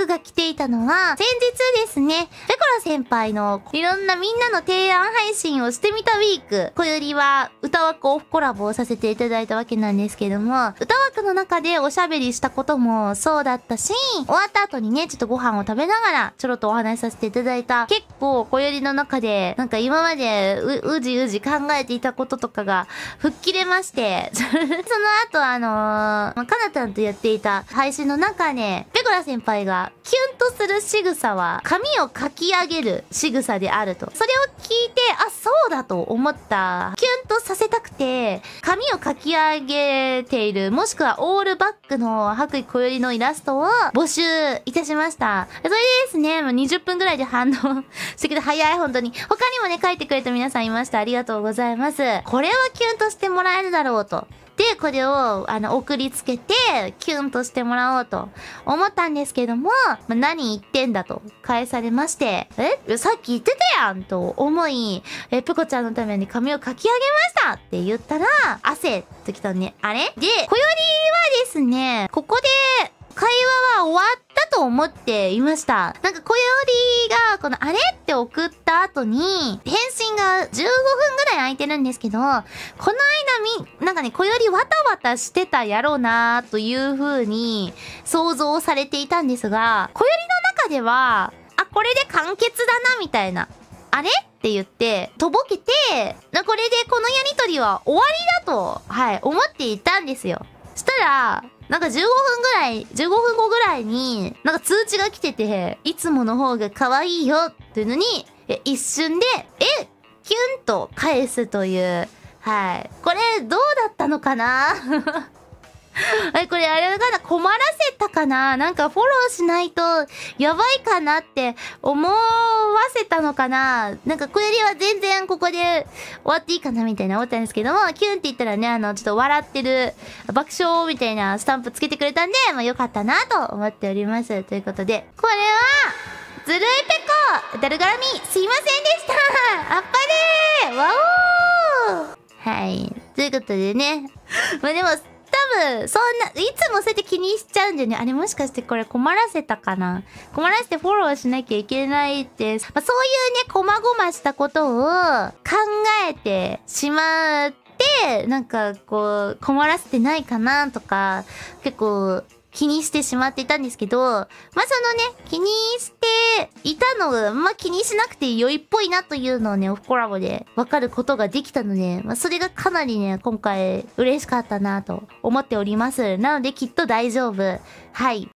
クが来ていたのは、先日ですね、ペコラ先輩のいろんなみんなの提案配信をしてみたウィーク、こよりは歌枠オフコラボをさせていただいたわけなんですけども、歌枠の中でおしゃべりしたこともそうだったし、終わった後にね、ちょっとご飯を食べながらちょろっとお話しさせていただいた、結構こよりの中で、なんか今までううじうじ考えていたこととかが吹っ切れまして、その後あのー、まあ、かなたんとやっていた配信の中で、ね、村先輩がキュンとする仕草は髪をかき上げる仕草であると。それを聞いて、あ、そうだと思った。キュンとさせたくて、髪をかき上げている、もしくはオールバックの白衣小百合のイラストを募集いたしました。それでですね、もう20分ぐらいで反応してくれ早い、本当に。他にもね、書いてくれた皆さんいました。ありがとうございます。これはキュンとしてもらえるだろうと。で、これを、あの、送りつけて、キュンとしてもらおうと思ったんですけども、まあ、何言ってんだと返されまして、えさっき言ってたやんと思い、え、ペコちゃんのために髪をかき上げましたって言ったら、汗ってきたね。あれで、こよりはですね、ここで会話は終わった。と思っていました。なんか、こよりが、この、あれって送った後に、返信が15分ぐらい空いてるんですけど、この間み、なんかね、こよりわたわたしてたやろうなという風に想像されていたんですが、こよりの中では、あ、これで完結だな、みたいな。あれって言って、とぼけて、これでこのやりとりは終わりだと、はい、思っていたんですよ。ら、なんか15分ぐらい、15分後ぐらいに、なんか通知が来てて、いつもの方が可愛いよっていうのに、一瞬で、えキュンと返すという。はい。これ、どうだったのかな え、これ、あれかな困らかななんかフォローしないとやばいかなって思わせたのかななんかクエリりは全然ここで終わっていいかなみたいな思ったんですけども、キュンって言ったらね、あの、ちょっと笑ってる爆笑みたいなスタンプつけてくれたんで、まあよかったなと思っております。ということで、これは、ずるいペコだるがらみすいませんでしたあっぱれーわおーはい。ということでね。まあでも、夫そんな、いつもそうやって気にしちゃうんだよね。あれもしかしてこれ困らせたかな困らせてフォローしなきゃいけないって、まあ、そういうね、こまごましたことを考えてしまって、なんかこう、困らせてないかなとか、結構、気にしてしまっていたんですけど、まあ、そのね、気にしていたのが、まあ、気にしなくて良いっぽいなというのをね、オフコラボでわかることができたので、まあ、それがかなりね、今回嬉しかったなと思っております。なのできっと大丈夫。はい。